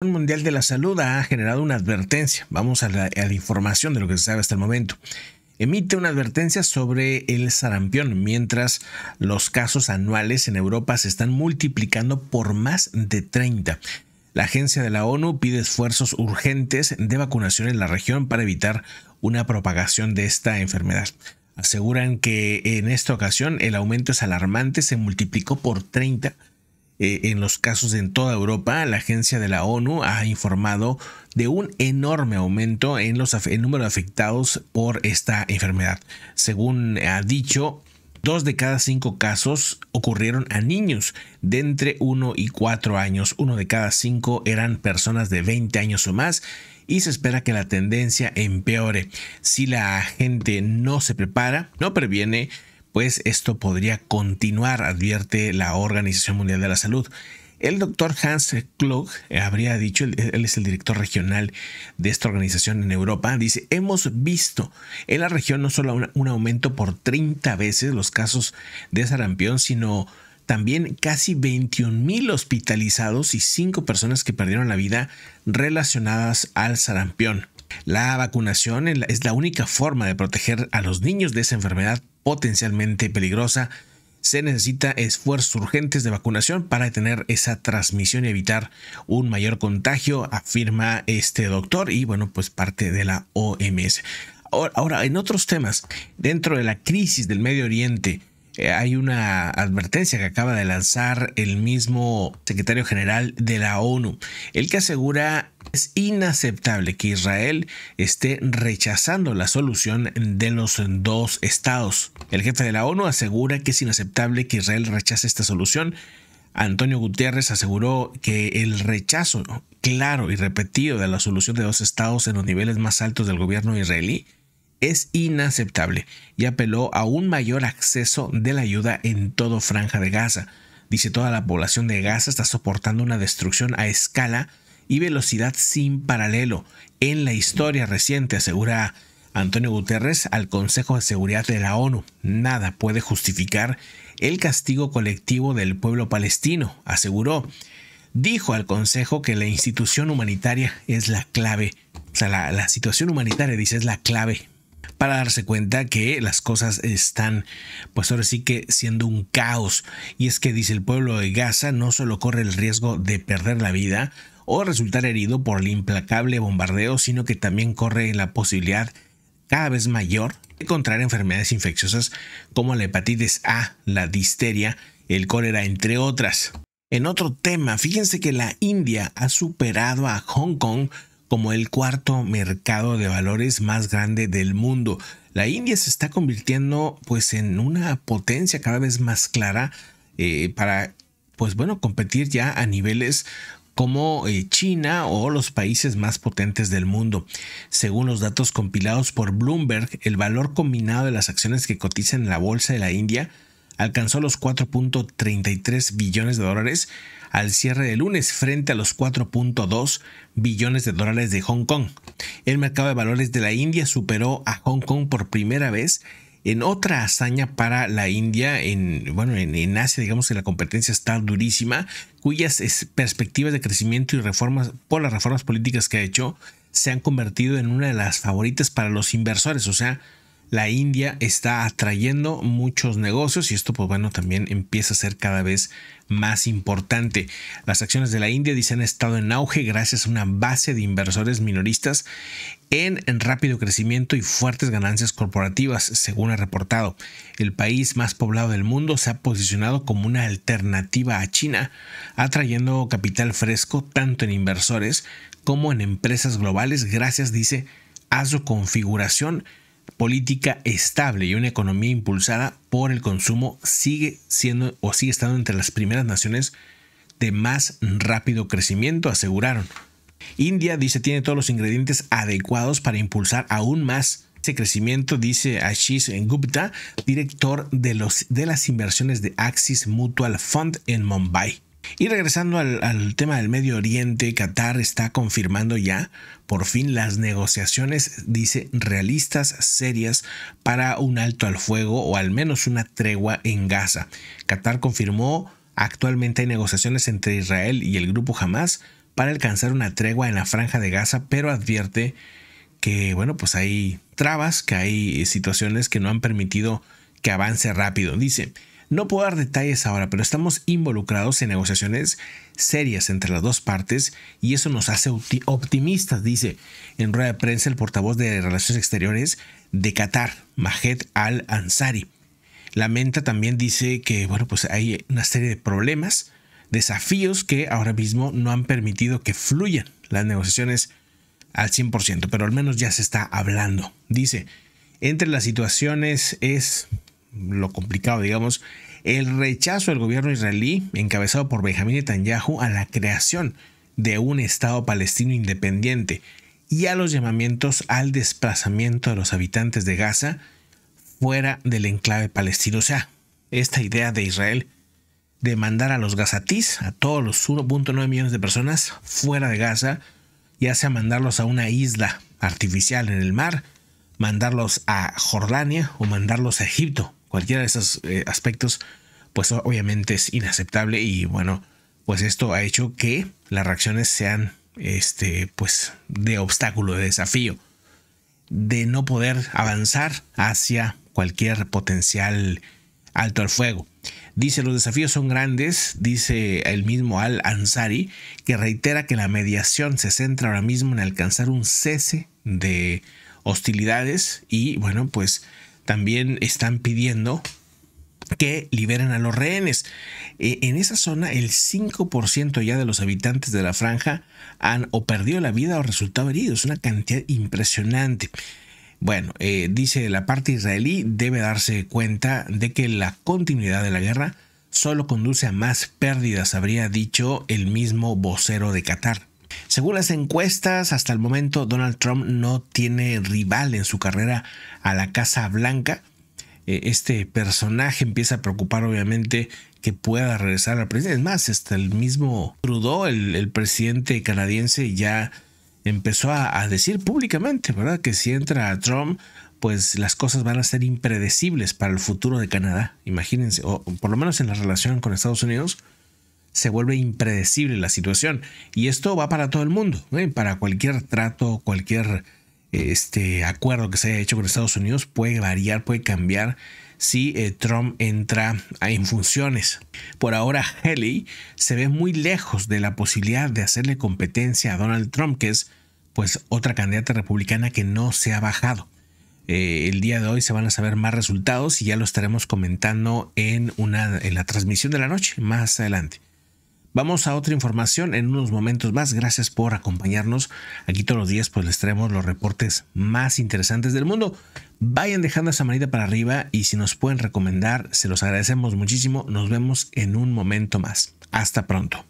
Mundial de la Salud ha generado una advertencia. Vamos a la, a la, información de lo que se sabe hasta el momento. Emite una advertencia sobre el sarampión, mientras los casos anuales en Europa se están multiplicando por más de 30. La agencia de la ONU pide esfuerzos urgentes de vacunación en la región para evitar una propagación de esta enfermedad. Aseguran que en esta ocasión el aumento es alarmante, se multiplicó por 30 eh, en los casos en toda Europa, la agencia de la ONU ha informado de un enorme aumento en los, el número de afectados por esta enfermedad. Según ha dicho, Dos de cada cinco casos ocurrieron a niños de entre 1 y 4 años. Uno de cada cinco eran personas de 20 años o más y se espera que la tendencia empeore. Si la gente no se prepara, no previene, pues esto podría continuar, advierte la Organización Mundial de la Salud. El doctor Hans Klug eh, habría dicho, él es el director regional de esta organización en Europa, dice, hemos visto en la región no solo un, aumento por 30 veces los casos de sarampión, sino también casi 21 mil hospitalizados y 5 personas que perdieron la vida relacionadas al sarampión. La vacunación es la única forma de proteger a los niños de esa enfermedad potencialmente peligrosa. Se necesita esfuerzos urgentes de vacunación para detener esa transmisión y evitar un mayor contagio, afirma este doctor y bueno, pues parte de la OMS. Ahora, en otros temas, dentro de la crisis del Medio Oriente, eh, hay una advertencia que acaba de lanzar el mismo secretario general de la ONU, el que asegura es inaceptable que Israel esté rechazando la solución de los dos estados. El jefe de la ONU asegura que es inaceptable que Israel rechace esta solución. Antonio Gutiérrez aseguró que el rechazo claro y repetido de la solución de dos estados en los niveles más altos del gobierno israelí es inaceptable y apeló a un mayor acceso de la ayuda en toda Franja de Gaza. Dice toda la población de Gaza está soportando una destrucción a escala y velocidad sin paralelo en la historia reciente, asegura Antonio Guterres al Consejo de Seguridad de la ONU. Nada puede justificar el castigo colectivo del pueblo palestino, aseguró. Dijo al Consejo que la institución humanitaria es la clave, o sea, la, situación humanitaria, dice, es la clave para darse cuenta que las cosas están, pues ahora sí que siendo un caos. Y es que dice el pueblo de Gaza no solo corre el riesgo de perder la vida, o resultar herido por el implacable bombardeo, sino que también corre la posibilidad cada vez mayor de encontrar enfermedades infecciosas como la hepatitis A, la disteria, el cólera, entre otras. En otro tema, fíjense que la India ha superado a Hong Kong como el cuarto mercado de valores más grande del mundo. La India se está convirtiendo pues en una potencia cada vez más clara eh, para pues bueno competir ya a niveles como eh, China o los países más potentes del mundo. Según los datos compilados por Bloomberg, el valor combinado de las acciones que cotizan en la bolsa de la India alcanzó los 4.33 billones de dólares al cierre de lunes frente a los 4.2 billones de dólares de Hong Kong. El mercado de valores de la India superó a Hong Kong por primera vez en otra hazaña para la India, en, bueno, en, Asia, digamos que la competencia está durísima, cuyas perspectivas de crecimiento y reformas por las reformas políticas que ha hecho se han convertido en una de las favoritas para los inversores. O sea, la India está atrayendo muchos negocios y esto pues bueno también empieza a ser cada vez más importante. Las acciones de la India dicen han estado en auge gracias a una base de inversores minoristas en, en rápido crecimiento y fuertes ganancias corporativas, según ha reportado. El país más poblado del mundo se ha posicionado como una alternativa a China, atrayendo capital fresco tanto en inversores como en empresas globales gracias, dice, a su configuración política estable y una economía impulsada por el consumo sigue siendo o sigue estando entre las primeras naciones de más rápido crecimiento, aseguraron. India dice tiene todos los ingredientes adecuados para impulsar aún más ese crecimiento, dice Ashish Gupta, director de, los, de las inversiones de Axis Mutual Fund en Mumbai. Y regresando al, tema del Medio Oriente, Qatar está confirmando ya por fin las negociaciones, dice, realistas, serias para un alto al fuego o al menos una tregua en Gaza. Qatar confirmó actualmente hay negociaciones entre Israel y el grupo Hamas para alcanzar una tregua en la franja de Gaza, pero advierte que, bueno, pues hay trabas, que hay situaciones que no han permitido que avance rápido. Dice, no puedo dar detalles ahora, pero estamos involucrados en negociaciones serias entre las dos partes y eso nos hace optimistas, dice en rueda de prensa el portavoz de Relaciones Exteriores de Qatar, Mahed Al-Ansari. Lamenta también dice que bueno, pues hay una serie de problemas, desafíos que ahora mismo no han permitido que fluyan las negociaciones al 100%, pero al menos ya se está hablando. Dice, entre las situaciones es lo complicado, digamos, el rechazo del gobierno israelí, encabezado por Benjamín Netanyahu, a la creación de un Estado palestino independiente y a los llamamientos al desplazamiento de los habitantes de Gaza fuera del enclave palestino. O sea, esta idea de Israel de mandar a los gazatís, a todos los 1.9 millones de personas fuera de Gaza, ya sea mandarlos a una isla artificial en el mar, mandarlos a Jordania o mandarlos a Egipto, cualquiera de esos eh, aspectos, pues obviamente es inaceptable y bueno, pues esto ha hecho que las reacciones sean este pues de obstáculo, de desafío, de no poder avanzar hacia cualquier potencial alto al fuego. Dice, los desafíos son grandes, dice el mismo Al Ansari, que reitera que la mediación se centra ahora mismo en alcanzar un cese de hostilidades y bueno, pues también están pidiendo que liberen a los rehenes. Eh, en esa zona el 5% ya de los habitantes de la franja han o perdido la vida o resultado heridos, una cantidad impresionante. Bueno, eh, dice la parte israelí debe darse cuenta de que la continuidad de la guerra solo conduce a más pérdidas, habría dicho el mismo vocero de Qatar. Según las encuestas, hasta el momento Donald Trump no tiene rival en su carrera a la Casa Blanca. Eh, este personaje empieza a preocupar obviamente que pueda regresar a la presidencia. Es más, hasta el mismo Trudeau, el, presidente canadiense, ya empezó a, decir públicamente, ¿verdad? Que si entra a Trump, pues las cosas van a ser impredecibles para el futuro de Canadá. Imagínense, o por lo menos en la relación con Estados Unidos se vuelve impredecible la situación. Y esto va para todo el mundo, ¿eh? para cualquier trato, cualquier este, acuerdo que se haya hecho con Estados Unidos puede variar, puede cambiar si eh, Trump entra en funciones. Por ahora, Haley se ve muy lejos de la posibilidad de hacerle competencia a Donald Trump, que es pues otra candidata republicana que no se ha bajado. Eh, el día de hoy se van a saber más resultados y ya lo estaremos comentando en, una, en la transmisión de la noche, más adelante. Vamos a otra información en unos momentos más. Gracias por acompañarnos. Aquí todos los días pues les traemos los reportes más interesantes del mundo. Vayan dejando esa manita para arriba y si nos pueden recomendar, se los agradecemos muchísimo. Nos vemos en un momento más. Hasta pronto.